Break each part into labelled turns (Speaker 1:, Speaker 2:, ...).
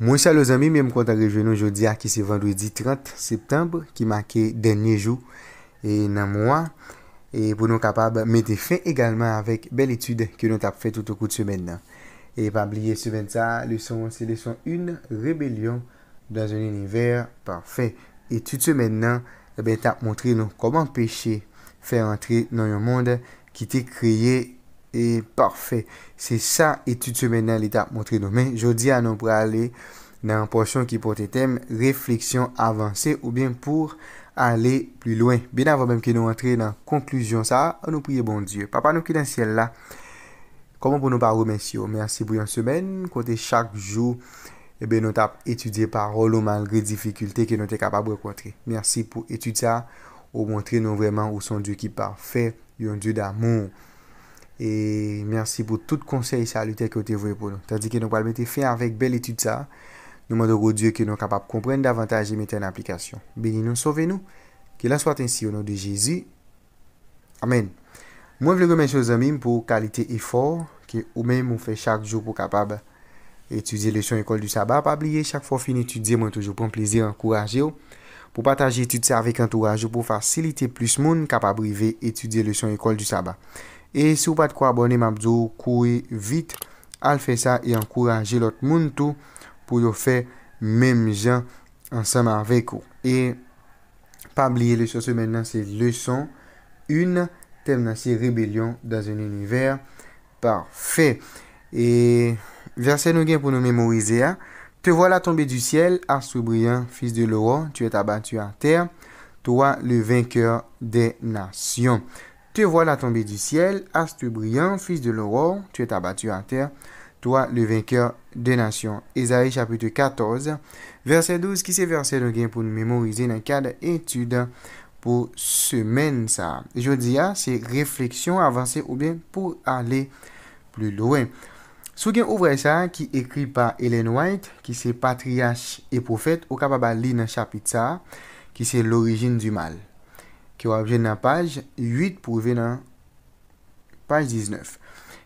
Speaker 1: Mwen sa lo zami, mwen mwen konta rejwen nou jodi a ki se vendwedi 30 septembre ki make denye jou e nan mwa. E pou nou kapab mwen te fe egalman avek bel etude ke nou tap fe tout okou tse men nan. E pa bliye se ven sa, le son se de son un rebellion blan zoniliver parfe. E tout se men nan, eh te ap montre nou koman peche fe antre nan yon monde ki te kriye. E parfe. Se sa etude semen nan li tap montre nou men. Jodi an nou pre ale nan porsyon ki pote tem. Refleksyon avanse ou bien pou ale pli loin. Ben avan men ki nou entre nan konkluzyon sa. An nou priye bon die. Papa nou ki nan siel la. Koman pou nou par ou men syo. Merse pou yon semen. Kote chak jou. Ebe nou tap etude par ou lou malgre difikulte ki nou te kapab re kontre. Merse pou etude sa. Ou montre nou vreman ou son die ki parfe. Yon die damon. E mersi pou tout konsey salute kote voye pou nou. Tadi ki nou pal mette fey avèk bel etude sa. Nou mandorou Diyo ki nou kapap kompren davantaje mette an aplikasyon. Bini nou, sove nou. Ki la swat ensi, ou nou de Jezi. Amen. Mwen vlego men chouz amin pou kalite e for. Ki ou men mou fey chak jou pou kapab etude le son ekol du sabab. Apliye chak fò fin etude, mwen toujou pou mplezir, ankoraje ou. Pou pataje etude sa avèk antojage ou pou fasilite plus moun kapab rive etude le son ekol du sabab. E sou pat kwa boni mabzou koui vit, al fe sa e ankouraje lot moun tou pou yo fe mem jan ansanman vek ou. E pa bliye le son se men nan se le son, un ten nasi rebelyon dan zon univer, parfe. E jase nou gen pou nou memorize a. Te wala tombe du siel, asoubriyan, fis de loron, tu et abatu a ter, toi le venkeur de nasyon. Te vo la tombe di siel, astu brian, fis de loror, tu et a batu a ter, toi le venkeur de nasyon. Ezae chapitou 14, verse 12, ki se verse nou gen pou nou memorize nan kade etude pou semen sa. Je di ya, se refleksyon avanse ou ben pou ale plu louen. Sou gen ouvre sa, ki ekri pa Ellen White, ki se Patriache et Prophète, ou ka pa ba li nan chapit sa, ki se l'origin du mal. ki w apjen nan page 8 pou ve nan page 19.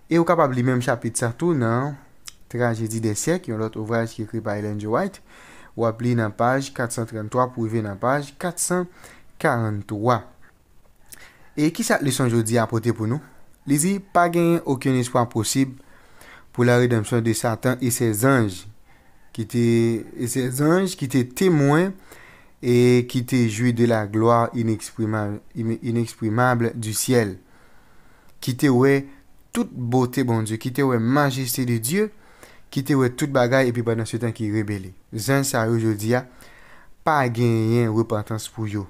Speaker 1: E w kap ap li menm chapit sartou nan Tragedi desèk, yon lot ouvraj ki ekri pa Ellen Jowight, w ap li nan page 433 pou ve nan page 443. E ki sa lisan jodi apote pou nou? Li zi pa genyen okyon espwa posib pou la redansyon de sartan e se zanj ki te temwen et qui te jouit de la gloire inexprimable, du ciel. Qui te ouais toute beauté, bon Dieu, qui te ouais majesté de Dieu, qui te ouais toute bagaille, et puis pendant ce temps qui rébellé. Zan ça aujourd'hui, pas de repentance pour vous.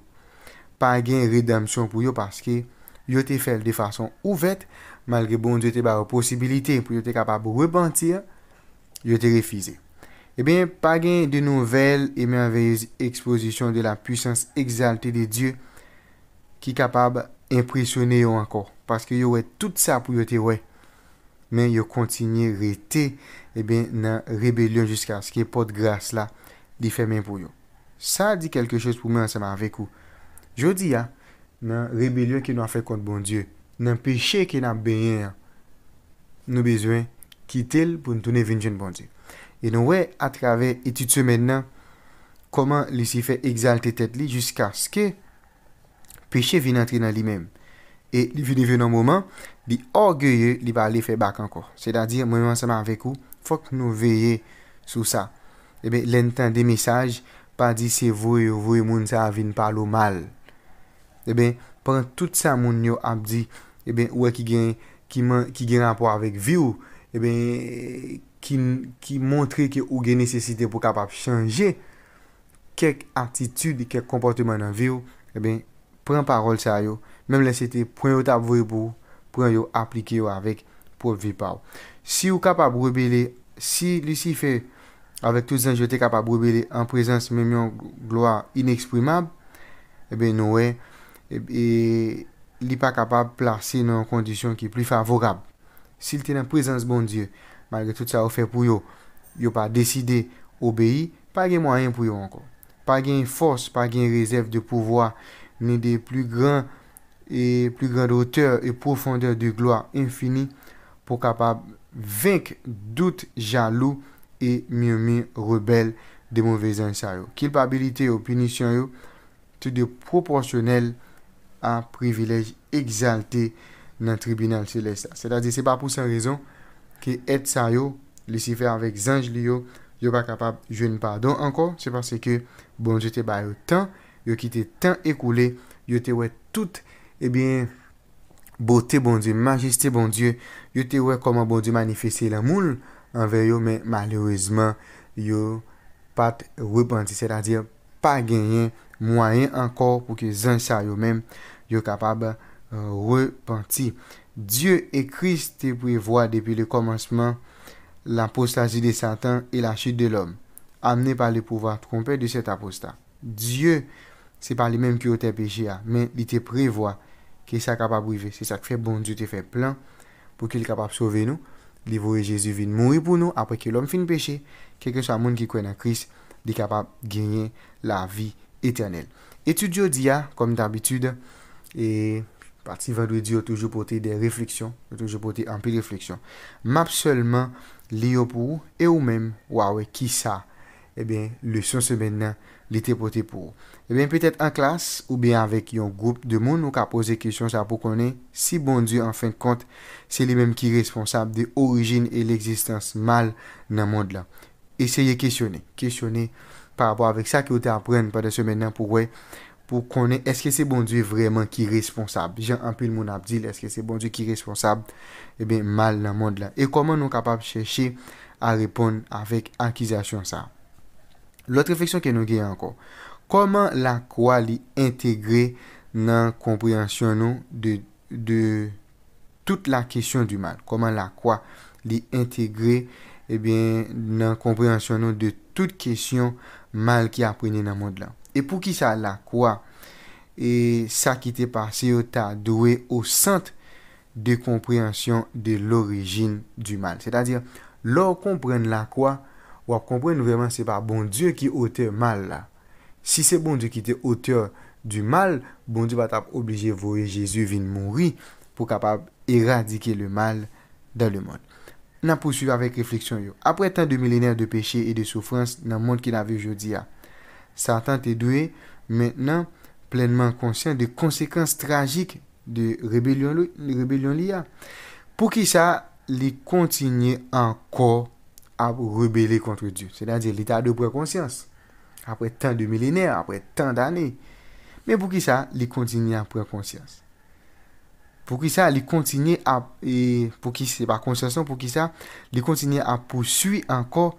Speaker 1: Pas de rédemption pour vous parce que vous te fait de façon ouverte, malgré bon Dieu pas la possibilité pour yo capable de repentir, vous t'es refusé. Ebyen, pa gen de nouvel Emen veyez ekspozisyon de la pwisans Eksalte de Diyo Ki kapab impresyone yo ankor Paske yo we tout sa pou yo te we Men yo kontinye rete Ebyen nan rebelyon Jiska skye pot gras la Di fe men pou yo Sa di kelke ches pou men anseman vekou Jodi ya nan rebelyon Ki nou afe kont bon Diyo Nan peche ki nan beyen Nou bezwen kitel Poun toune vinjen bon Diyo E nou we atrave etite men nan koman li si fe exalte tet li jiska skè peche vin entre nan li men. E li vini ven nan mouman, li orgeye li pa li fe bak anko. Se da dir, moun man seman vek ou, fok nou veye eh sou sa. E ben, lentean de mesaj, pa di se vouye ou vouye moun sa vin pa lo mal. E ben, pan tout sa moun yo ap di, e ben, wè ki gen, ki gen anpo avèk vi ou, e ben, ki montre ki ou gen nesesite pou kapap chanje kek atitude, kek komportemen nan vi ou, e ben, pren parol sa yo, menm lese te pren yo tab vwe pou, pren yo aplike yo avik pou vwe pa ou. Si ou kapap vwebele, si lisi fe, avek tout zanjote kapap vwebele, an prezans menmion gloa ineksprimab, e eh ben, nou eh e, e ben, li pa kapap plase nan kondisyon ki pli favorab. Si liten an prezans bon dieu, Palge tout sa oufe pou yo, yo pa deside obeye, pa gen mwayen pou yo ankon. Pa gen fos, pa gen rezerv de pouvoi, ne de plus grand, plus grand de outeur, et profondeur de gloi infinie, pou kapab venk dout jalou, et mien mien rebel de mouvezan sa yo. Kil pa bilite yo punisyon yo, tout de proportionel an privilège exalte nan tribunal selesta. Se da di se pa pou sa rezon, ki et sa yo lisi fe avèk zanj li yo, yo pa kapab jouni pardon ankon, se pase ke bonjou te bayou tan, yo ki te tan ekoulé, yo te wè tout, ebyen, eh botè bonjou, majistè bonjou, yo te wè koman bonjou manifese la moul, anve yo, men malouizman, yo pat repanti, se la dir, pa genyen, mwayen ankon, pou ki zanj sa yo men, yo kapab euh, repanti, e, Dieu et Christ te prévoient depuis le commencement l'apostasie de Satan et la chute de l'homme, amené par le pouvoir trompé de cet apostat. Dieu, c'est pas lui-même qui a été péché, hein, mais il te prévoit que ça capable arriver. C'est ça qui fait bon Dieu te fait plein pour qu'il capable sauver nous. Il Jésus vient mourir pour nous après que l'homme finit péché, quel que soit le monde qui en Christ, il est capable de gagner la vie éternelle. au dia comme d'habitude et Parti va dwe di yo toujou pote de refleksyon, yo toujou pote ampi refleksyon. Map solman li yo pou ou, e ou mem, wawè, ki sa, e eh ben, le son semen nan li te pote pou ou. E ben, petet an klas, ou ben, avèk yon goup de moun, ou ka pose kesyon sa pou konen, si bon di, an fen kont, se li mem ki responsab de orijin e l'eksistans mal nan moun de la. Eseye kesyonè, kesyonè par apò avèk sa ki ou te apren pwede semen nan pou wè, pou konen eske se bon die vreman ki responsab. Jean Ampil Mounabdil eske se bon die ki responsab e ben mal nan mod la. E koman nou kapab chèche a repon avèk akizasyon sa? Lòt refeksyon ke nou gey anko. Koman la kwa li integre nan komprensyon nou de tout la kèsyon du mal? Koman la kwa li integre nan komprensyon nou de tout kèsyon mal ki aprenye nan mod la? E pou ki sa la kwa? E sa ki te pase yo oh, ta doye Ou sante de komprehensyon De l'origin du mal Se ta dire, lor kompren la kwa Ou a kompren nou veman se pa Bon dieu ki ote mal la Si se bon dieu ki te ote du mal Bon dieu va ta oblije Voi jesu vin mori Po kapab eradike le mal Dan le moun Na pou suve avek refleksyon yo Apre tan de millenèr de peche E de soufrans nan moun ki la ve jodi ya Satan est doué maintenant pleinement conscient des conséquences tragiques de rébellion, rébellion liée. Pour qui ça, les continue encore à rebeller contre Dieu. C'est-à-dire l'état de pré-conscience. Après tant de millénaires, après tant d'années. Mais pour qui ça, les continue à prendre conscience. Pour qui ça, les continue à... Et pour qui c'est pas conscience, pour qui ça, les continue à poursuivre encore,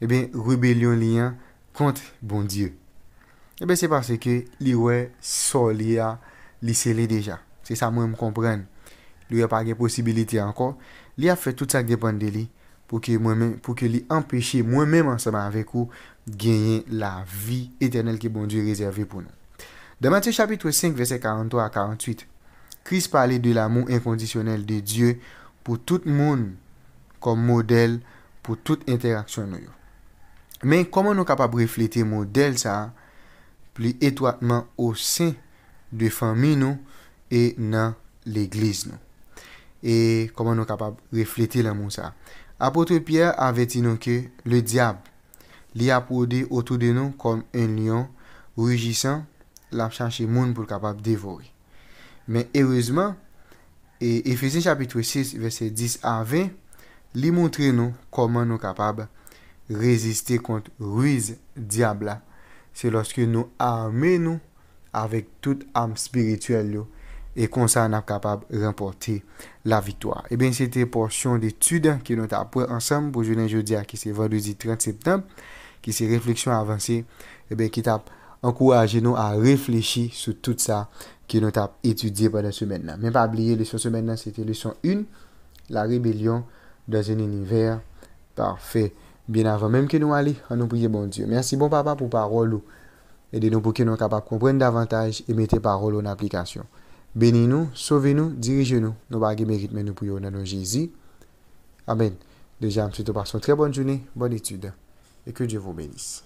Speaker 1: et eh bien, rébellion liée. Contre bon Dieu. Ebe eh c'est parce que li we sol li a li sele deja. Se sa mwen m kompren. a pas pa possibilités encore. Il a fait tout ça qui dépend de li Pour ke, même pou ke li empeshe mwen menm ansama avec vous la vie éternelle que bon Dieu réservée pour nous. De Matthieu chapitre 5 verset 43 à 48, Christ parlait de l'amour inconditionnel de Dieu pour tout le monde comme modèle pour toute interaction. Men, koman nou kapap reflete moun del sa, pli etwatman ou sen de fami nou, e nan l'eglise nou. E, koman nou kapap reflete laman sa. Apote Pierre aveti nou ke, le diap, li apode otou de nou, kom en lion, rujisan, la chanche moun pou kapap devori. Men, erozman, e Efesien chapitre 6, verse 10 aven, li montre nou, koman nou kapap, résister contre ruse Diabla C'est lorsque nous armons nous avec toute âme spirituelle et qu'on s'en capable de remporter la victoire. Et eh bien c'était portion d'études qui nous appris ensemble pour jeudi hein, qui c'est vendredi 30 septembre qui c'est réflexion avancée et eh bien qui t'a encouragé nous à réfléchir sur tout ça qui nous a étudié pendant la semaine. Mais pas oublier, leçon semaine, c'était leçon 1, la rébellion dans un univers parfait bien avant même que nous allions, nous prions bon Dieu. Merci bon papa pour parole. Aidez-nous pour que nous capables de comprendre davantage et mettre parole en application. Bénis-nous, sauvez-nous, dirigez-nous. Nous pas mérite, mais nous prions dans Jésus. Amen. Déjà, je vous souhaite une très bonne journée, bonne étude et que Dieu vous bénisse.